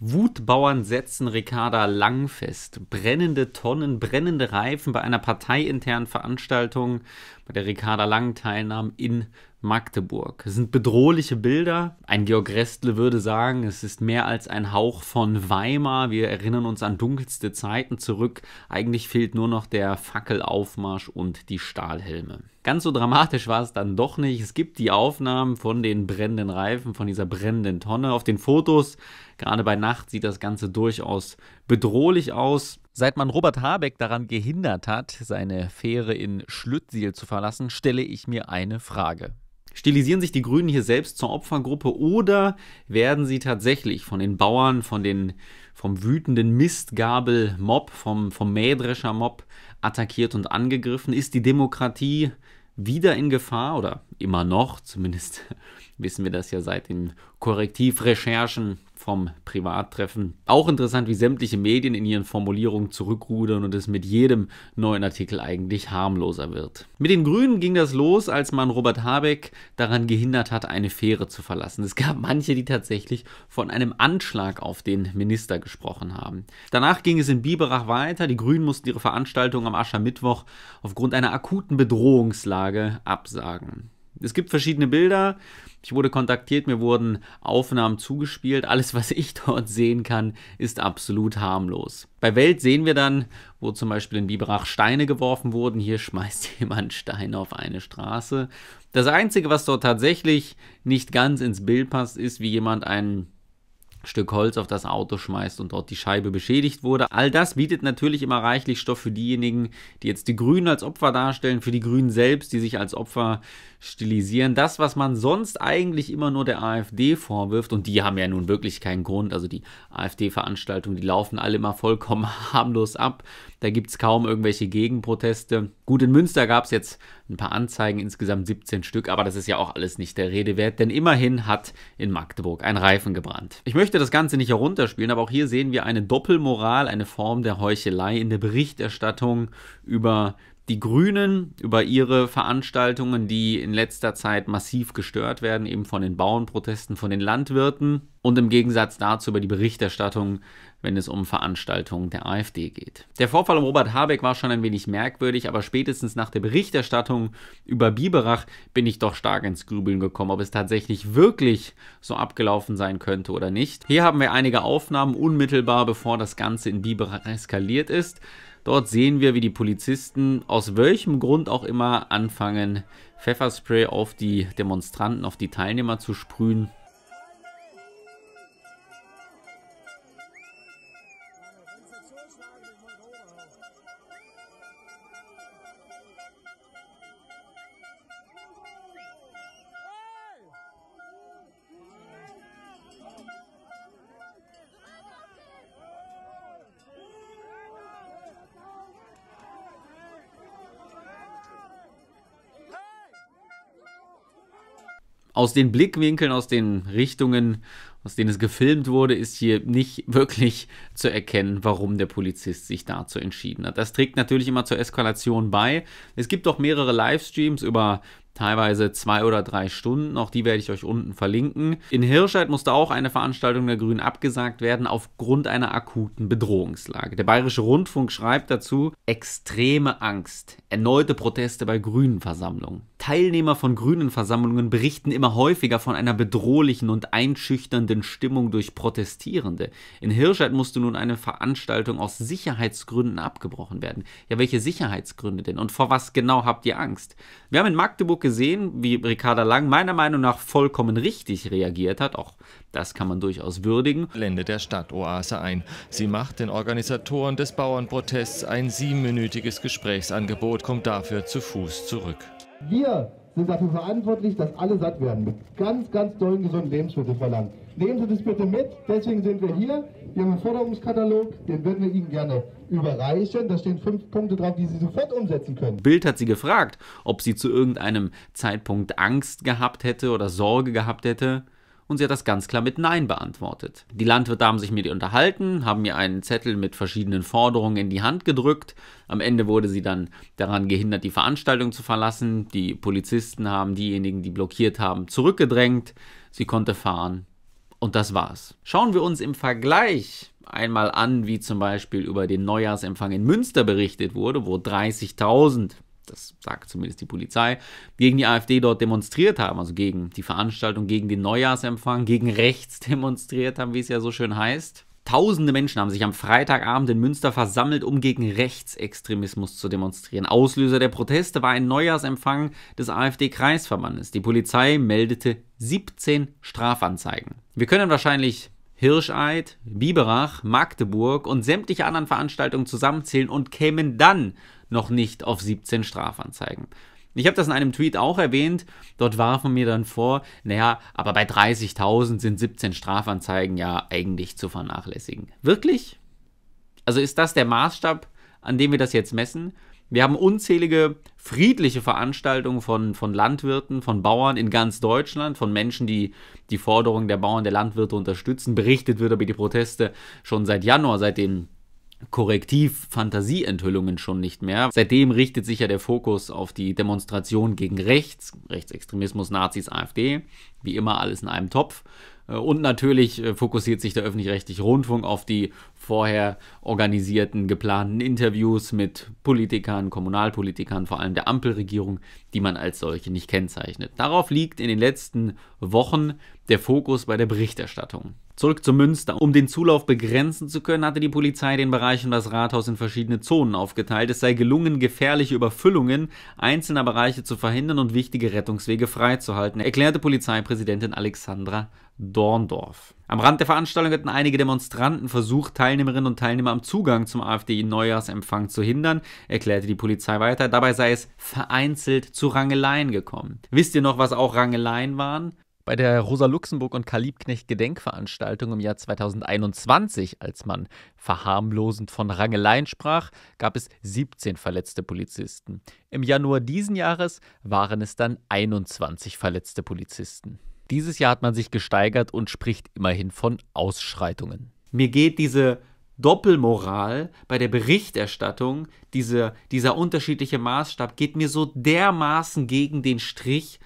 Wutbauern setzen Ricarda Lang fest. Brennende Tonnen, brennende Reifen bei einer parteiinternen Veranstaltung, bei der Ricarda Lang teilnahm in Magdeburg. Es sind bedrohliche Bilder. Ein Georg Restle würde sagen, es ist mehr als ein Hauch von Weimar. Wir erinnern uns an dunkelste Zeiten zurück. Eigentlich fehlt nur noch der Fackelaufmarsch und die Stahlhelme. Ganz so dramatisch war es dann doch nicht. Es gibt die Aufnahmen von den brennenden Reifen, von dieser brennenden Tonne. Auf den Fotos, gerade bei Nacht, sieht das Ganze durchaus bedrohlich aus. Seit man Robert Habeck daran gehindert hat, seine Fähre in Schlüttsiel zu verlassen, stelle ich mir eine Frage. Stilisieren sich die Grünen hier selbst zur Opfergruppe oder werden sie tatsächlich von den Bauern, von den, vom wütenden Mistgabel-Mob, vom, vom Mähdrescher-Mob attackiert und angegriffen? Ist die Demokratie wieder in Gefahr oder immer noch, zumindest wissen wir das ja seit den Korrektivrecherchen vom Privattreffen. Auch interessant, wie sämtliche Medien in ihren Formulierungen zurückrudern und es mit jedem neuen Artikel eigentlich harmloser wird. Mit den Grünen ging das los, als man Robert Habeck daran gehindert hat, eine Fähre zu verlassen. Es gab manche, die tatsächlich von einem Anschlag auf den Minister gesprochen haben. Danach ging es in Biberach weiter. Die Grünen mussten ihre Veranstaltung am Aschermittwoch aufgrund einer akuten Bedrohungslage absagen. Es gibt verschiedene Bilder. Ich wurde kontaktiert, mir wurden Aufnahmen zugespielt. Alles, was ich dort sehen kann, ist absolut harmlos. Bei Welt sehen wir dann, wo zum Beispiel in Biberach Steine geworfen wurden. Hier schmeißt jemand Steine auf eine Straße. Das Einzige, was dort tatsächlich nicht ganz ins Bild passt, ist, wie jemand einen Stück Holz auf das Auto schmeißt und dort die Scheibe beschädigt wurde. All das bietet natürlich immer reichlich Stoff für diejenigen, die jetzt die Grünen als Opfer darstellen, für die Grünen selbst, die sich als Opfer stilisieren. Das, was man sonst eigentlich immer nur der AfD vorwirft, und die haben ja nun wirklich keinen Grund, also die AfD-Veranstaltungen, die laufen alle immer vollkommen harmlos ab. Da gibt es kaum irgendwelche Gegenproteste. Gut, in Münster gab es jetzt ein paar Anzeigen, insgesamt 17 Stück, aber das ist ja auch alles nicht der Rede wert, denn immerhin hat in Magdeburg ein Reifen gebrannt. Ich möchte das Ganze nicht herunterspielen, aber auch hier sehen wir eine Doppelmoral, eine Form der Heuchelei in der Berichterstattung über die Grünen über ihre Veranstaltungen, die in letzter Zeit massiv gestört werden, eben von den Bauernprotesten, von den Landwirten und im Gegensatz dazu über die Berichterstattung wenn es um Veranstaltungen der AfD geht. Der Vorfall um Robert Habeck war schon ein wenig merkwürdig, aber spätestens nach der Berichterstattung über Biberach bin ich doch stark ins Grübeln gekommen, ob es tatsächlich wirklich so abgelaufen sein könnte oder nicht. Hier haben wir einige Aufnahmen unmittelbar bevor das Ganze in Biberach eskaliert ist. Dort sehen wir, wie die Polizisten aus welchem Grund auch immer anfangen, Pfefferspray auf die Demonstranten, auf die Teilnehmer zu sprühen. aus den Blickwinkeln, aus den Richtungen, aus denen es gefilmt wurde, ist hier nicht wirklich zu erkennen, warum der Polizist sich dazu entschieden hat. Das trägt natürlich immer zur Eskalation bei. Es gibt auch mehrere Livestreams über teilweise zwei oder drei Stunden. Auch die werde ich euch unten verlinken. In Hirscheid musste auch eine Veranstaltung der Grünen abgesagt werden aufgrund einer akuten Bedrohungslage. Der Bayerische Rundfunk schreibt dazu extreme Angst, erneute Proteste bei Grünen Versammlungen. Teilnehmer von grünen Versammlungen berichten immer häufiger von einer bedrohlichen und einschüchternden Stimmung durch Protestierende. In Hirscheid musste nun eine Veranstaltung aus Sicherheitsgründen abgebrochen werden. Ja, welche Sicherheitsgründe denn? Und vor was genau habt ihr Angst? Wir haben in Magdeburg gesehen, wie Ricarda Lang meiner Meinung nach vollkommen richtig reagiert hat. Auch das kann man durchaus würdigen. Lände der Stadtoase ein. Sie macht den Organisatoren des Bauernprotests ein siebenminütiges Gesprächsangebot, kommt dafür zu Fuß zurück. Wir sind dafür verantwortlich, dass alle satt werden mit ganz, ganz tollen, gesunden Lebensmittelverlangen. Nehmen Sie das bitte mit, deswegen sind wir hier. Wir haben einen Forderungskatalog, den würden wir Ihnen gerne überreichen. Da stehen fünf Punkte drauf, die Sie sofort umsetzen können. Bild hat sie gefragt, ob sie zu irgendeinem Zeitpunkt Angst gehabt hätte oder Sorge gehabt hätte und sie hat das ganz klar mit Nein beantwortet. Die Landwirte haben sich mit ihr unterhalten, haben ihr einen Zettel mit verschiedenen Forderungen in die Hand gedrückt. Am Ende wurde sie dann daran gehindert, die Veranstaltung zu verlassen. Die Polizisten haben diejenigen, die blockiert haben, zurückgedrängt. Sie konnte fahren. Und das war's. Schauen wir uns im Vergleich einmal an, wie zum Beispiel über den Neujahrsempfang in Münster berichtet wurde, wo 30.000 das sagt zumindest die Polizei, gegen die AfD dort demonstriert haben, also gegen die Veranstaltung, gegen den Neujahrsempfang, gegen rechts demonstriert haben, wie es ja so schön heißt. Tausende Menschen haben sich am Freitagabend in Münster versammelt, um gegen Rechtsextremismus zu demonstrieren. Auslöser der Proteste war ein Neujahrsempfang des AfD-Kreisverbandes. Die Polizei meldete 17 Strafanzeigen. Wir können wahrscheinlich Hirscheid, Biberach, Magdeburg und sämtliche anderen Veranstaltungen zusammenzählen und kämen dann noch nicht auf 17 Strafanzeigen. Ich habe das in einem Tweet auch erwähnt. Dort warfen mir dann vor, naja, aber bei 30.000 sind 17 Strafanzeigen ja eigentlich zu vernachlässigen. Wirklich? Also ist das der Maßstab, an dem wir das jetzt messen? Wir haben unzählige friedliche Veranstaltungen von, von Landwirten, von Bauern in ganz Deutschland, von Menschen, die die Forderungen der Bauern, der Landwirte unterstützen. Berichtet wird über die Proteste schon seit Januar, seit den korrektiv fantasie enthüllungen schon nicht mehr. Seitdem richtet sich ja der Fokus auf die Demonstration gegen rechts, Rechtsextremismus, Nazis, AfD, wie immer alles in einem Topf. Äh, und natürlich äh, fokussiert sich der öffentlich-rechtliche Rundfunk auf die vorher organisierten, geplanten Interviews mit Politikern, Kommunalpolitikern, vor allem der Ampelregierung, die man als solche nicht kennzeichnet. Darauf liegt in den letzten Wochen der Fokus bei der Berichterstattung. Zurück zu Münster. Um den Zulauf begrenzen zu können, hatte die Polizei den Bereich um das Rathaus in verschiedene Zonen aufgeteilt. Es sei gelungen, gefährliche Überfüllungen einzelner Bereiche zu verhindern und wichtige Rettungswege freizuhalten, erklärte Polizeipräsidentin Alexandra Dorndorf. Am Rand der Veranstaltung hatten einige Demonstranten versucht, Teilnehmerinnen und Teilnehmer am Zugang zum AfD-Neujahrsempfang zu hindern, erklärte die Polizei weiter. Dabei sei es vereinzelt zu Rangeleien gekommen. Wisst ihr noch, was auch Rangeleien waren? Bei der Rosa Luxemburg und Karl Liebknecht Gedenkveranstaltung im Jahr 2021, als man verharmlosend von Rangeleien sprach, gab es 17 verletzte Polizisten. Im Januar diesen Jahres waren es dann 21 verletzte Polizisten. Dieses Jahr hat man sich gesteigert und spricht immerhin von Ausschreitungen. Mir geht diese Doppelmoral bei der Berichterstattung, diese, dieser unterschiedliche Maßstab geht mir so dermaßen gegen den Strich,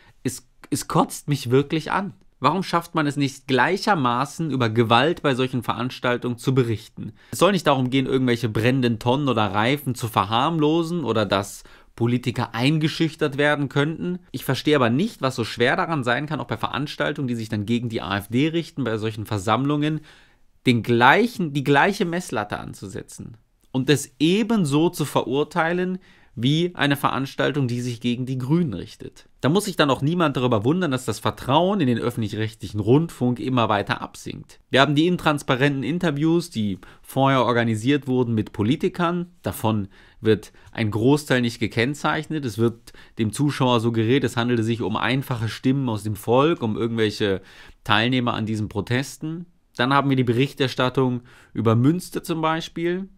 es kotzt mich wirklich an. Warum schafft man es nicht gleichermaßen über Gewalt bei solchen Veranstaltungen zu berichten? Es soll nicht darum gehen, irgendwelche brennenden Tonnen oder Reifen zu verharmlosen oder dass Politiker eingeschüchtert werden könnten. Ich verstehe aber nicht, was so schwer daran sein kann, auch bei Veranstaltungen, die sich dann gegen die AfD richten, bei solchen Versammlungen, den gleichen, die gleiche Messlatte anzusetzen und es ebenso zu verurteilen wie eine Veranstaltung, die sich gegen die Grünen richtet. Da muss sich dann auch niemand darüber wundern, dass das Vertrauen in den öffentlich-rechtlichen Rundfunk immer weiter absinkt. Wir haben die intransparenten Interviews, die vorher organisiert wurden mit Politikern. Davon wird ein Großteil nicht gekennzeichnet. Es wird dem Zuschauer suggeriert, es handelte sich um einfache Stimmen aus dem Volk, um irgendwelche Teilnehmer an diesen Protesten. Dann haben wir die Berichterstattung über Münster zum Beispiel.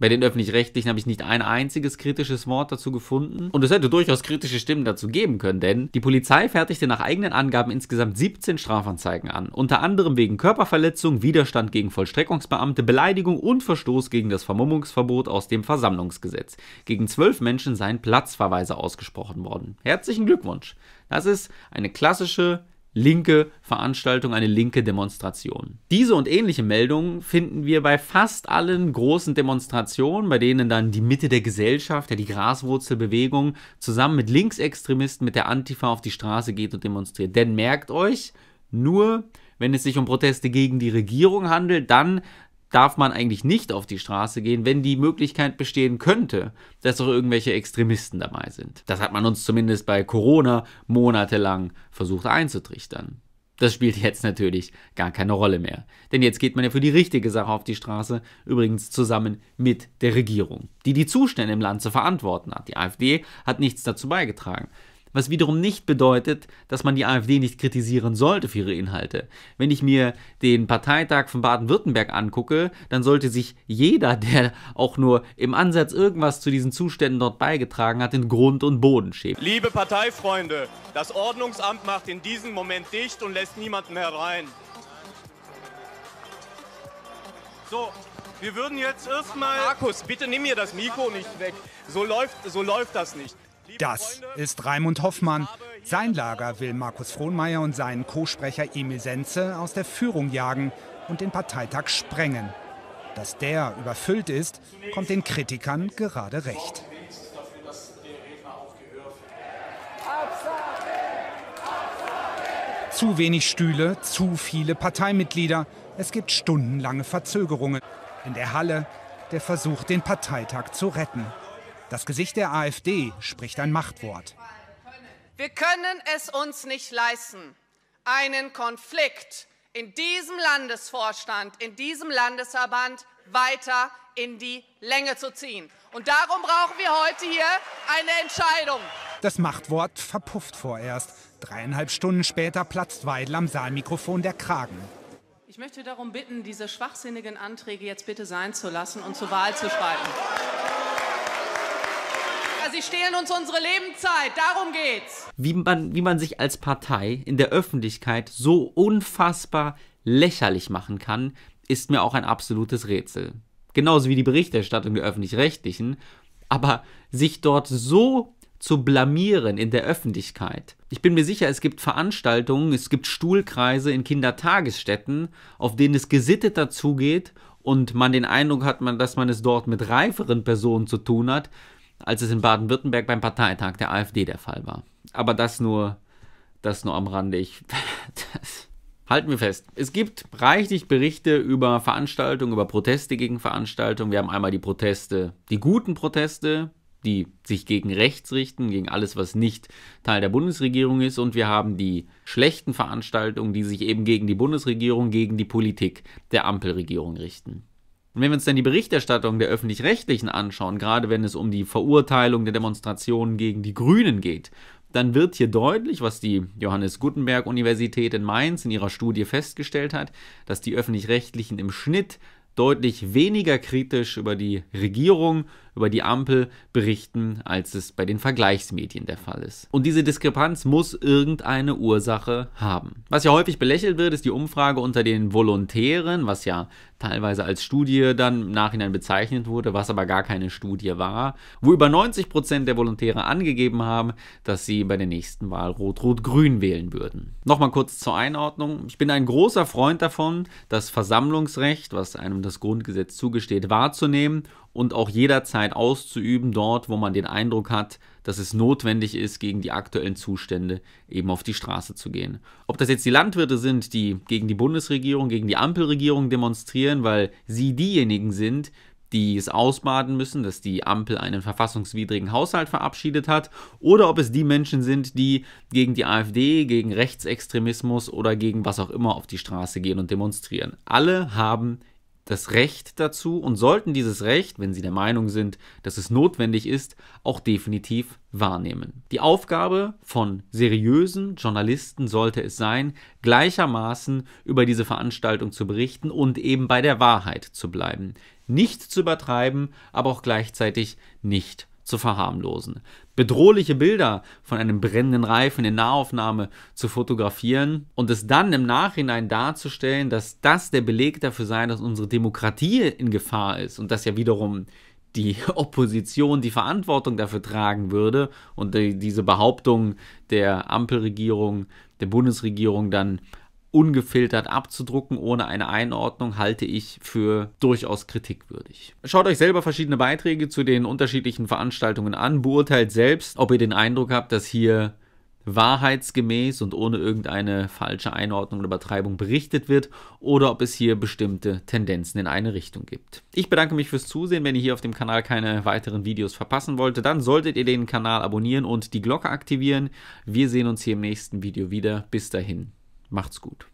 Bei den öffentlich-rechtlichen habe ich nicht ein einziges kritisches Wort dazu gefunden. Und es hätte durchaus kritische Stimmen dazu geben können, denn die Polizei fertigte nach eigenen Angaben insgesamt 17 Strafanzeigen an, unter anderem wegen Körperverletzung, Widerstand gegen Vollstreckungsbeamte, Beleidigung und Verstoß gegen das Vermummungsverbot aus dem Versammlungsgesetz. Gegen zwölf Menschen seien Platzverweise ausgesprochen worden. Herzlichen Glückwunsch. Das ist eine klassische linke Veranstaltung, eine linke Demonstration. Diese und ähnliche Meldungen finden wir bei fast allen großen Demonstrationen, bei denen dann die Mitte der Gesellschaft, ja die Graswurzelbewegung, zusammen mit Linksextremisten, mit der Antifa auf die Straße geht und demonstriert. Denn merkt euch, nur wenn es sich um Proteste gegen die Regierung handelt, dann darf man eigentlich nicht auf die Straße gehen, wenn die Möglichkeit bestehen könnte, dass doch irgendwelche Extremisten dabei sind. Das hat man uns zumindest bei Corona monatelang versucht einzutrichtern. Das spielt jetzt natürlich gar keine Rolle mehr. Denn jetzt geht man ja für die richtige Sache auf die Straße, übrigens zusammen mit der Regierung, die die Zustände im Land zu verantworten hat. Die AfD hat nichts dazu beigetragen. Was wiederum nicht bedeutet, dass man die AfD nicht kritisieren sollte für ihre Inhalte. Wenn ich mir den Parteitag von Baden-Württemberg angucke, dann sollte sich jeder, der auch nur im Ansatz irgendwas zu diesen Zuständen dort beigetragen hat, in Grund und Boden schämen. Liebe Parteifreunde, das Ordnungsamt macht in diesem Moment dicht und lässt niemanden herein. So, wir würden jetzt erstmal. Markus, bitte nimm mir das Mikro nicht weg. So läuft, so läuft das nicht. Das ist Raimund Hoffmann. Sein Lager will Markus Frohnmeier und seinen Co-Sprecher Emil Senze aus der Führung jagen und den Parteitag sprengen. Dass der überfüllt ist, kommt den Kritikern gerade recht. Zu wenig Stühle, zu viele Parteimitglieder. Es gibt stundenlange Verzögerungen. In der Halle der Versuch, den Parteitag zu retten. Das Gesicht der AfD spricht ein Machtwort. Wir können es uns nicht leisten, einen Konflikt in diesem Landesvorstand, in diesem Landesverband weiter in die Länge zu ziehen. Und darum brauchen wir heute hier eine Entscheidung. Das Machtwort verpufft vorerst. Dreieinhalb Stunden später platzt Weidel am Saalmikrofon der Kragen. Ich möchte darum bitten, diese schwachsinnigen Anträge jetzt bitte sein zu lassen und zur Wahl zu schreiten sie stehlen uns unsere Lebenszeit. Darum geht's. Wie man, wie man sich als Partei in der Öffentlichkeit so unfassbar lächerlich machen kann, ist mir auch ein absolutes Rätsel. Genauso wie die Berichterstattung der öffentlich-rechtlichen. Aber sich dort so zu blamieren in der Öffentlichkeit. Ich bin mir sicher, es gibt Veranstaltungen, es gibt Stuhlkreise in Kindertagesstätten, auf denen es gesitteter zugeht und man den Eindruck hat, dass man es dort mit reiferen Personen zu tun hat, als es in Baden-Württemberg beim Parteitag der AfD der Fall war. Aber das nur, das nur am Rande. Ich, das, halten wir fest. Es gibt reichlich Berichte über Veranstaltungen, über Proteste gegen Veranstaltungen. Wir haben einmal die Proteste, die guten Proteste, die sich gegen rechts richten, gegen alles, was nicht Teil der Bundesregierung ist. Und wir haben die schlechten Veranstaltungen, die sich eben gegen die Bundesregierung, gegen die Politik der Ampelregierung richten. Und wenn wir uns dann die Berichterstattung der öffentlich-rechtlichen anschauen, gerade wenn es um die Verurteilung der Demonstrationen gegen die Grünen geht, dann wird hier deutlich, was die Johannes Gutenberg Universität in Mainz in ihrer Studie festgestellt hat, dass die öffentlich-rechtlichen im Schnitt deutlich weniger kritisch über die Regierung, über die Ampel berichten, als es bei den Vergleichsmedien der Fall ist. Und diese Diskrepanz muss irgendeine Ursache haben. Was ja häufig belächelt wird, ist die Umfrage unter den Volontären, was ja teilweise als Studie dann im Nachhinein bezeichnet wurde, was aber gar keine Studie war, wo über 90 Prozent der Volontäre angegeben haben, dass sie bei der nächsten Wahl Rot-Rot-Grün wählen würden. Nochmal kurz zur Einordnung. Ich bin ein großer Freund davon, das Versammlungsrecht, was einem das Grundgesetz zugesteht, wahrzunehmen und auch jederzeit auszuüben, dort, wo man den Eindruck hat, dass es notwendig ist, gegen die aktuellen Zustände eben auf die Straße zu gehen. Ob das jetzt die Landwirte sind, die gegen die Bundesregierung, gegen die Ampelregierung demonstrieren, weil sie diejenigen sind, die es ausbaden müssen, dass die Ampel einen verfassungswidrigen Haushalt verabschiedet hat, oder ob es die Menschen sind, die gegen die AfD, gegen Rechtsextremismus oder gegen was auch immer auf die Straße gehen und demonstrieren. Alle haben das Recht dazu und sollten dieses Recht, wenn sie der Meinung sind, dass es notwendig ist, auch definitiv wahrnehmen. Die Aufgabe von seriösen Journalisten sollte es sein, gleichermaßen über diese Veranstaltung zu berichten und eben bei der Wahrheit zu bleiben. Nicht zu übertreiben, aber auch gleichzeitig nicht zu verharmlosen. Bedrohliche Bilder von einem brennenden Reifen in Nahaufnahme zu fotografieren und es dann im Nachhinein darzustellen, dass das der Beleg dafür sei, dass unsere Demokratie in Gefahr ist und dass ja wiederum die Opposition die Verantwortung dafür tragen würde und die, diese Behauptung der Ampelregierung, der Bundesregierung dann ungefiltert abzudrucken ohne eine Einordnung halte ich für durchaus kritikwürdig. Schaut euch selber verschiedene Beiträge zu den unterschiedlichen Veranstaltungen an, beurteilt selbst, ob ihr den Eindruck habt, dass hier wahrheitsgemäß und ohne irgendeine falsche Einordnung oder Übertreibung berichtet wird oder ob es hier bestimmte Tendenzen in eine Richtung gibt. Ich bedanke mich fürs Zusehen. Wenn ihr hier auf dem Kanal keine weiteren Videos verpassen wollt, dann solltet ihr den Kanal abonnieren und die Glocke aktivieren. Wir sehen uns hier im nächsten Video wieder. Bis dahin. Macht's gut.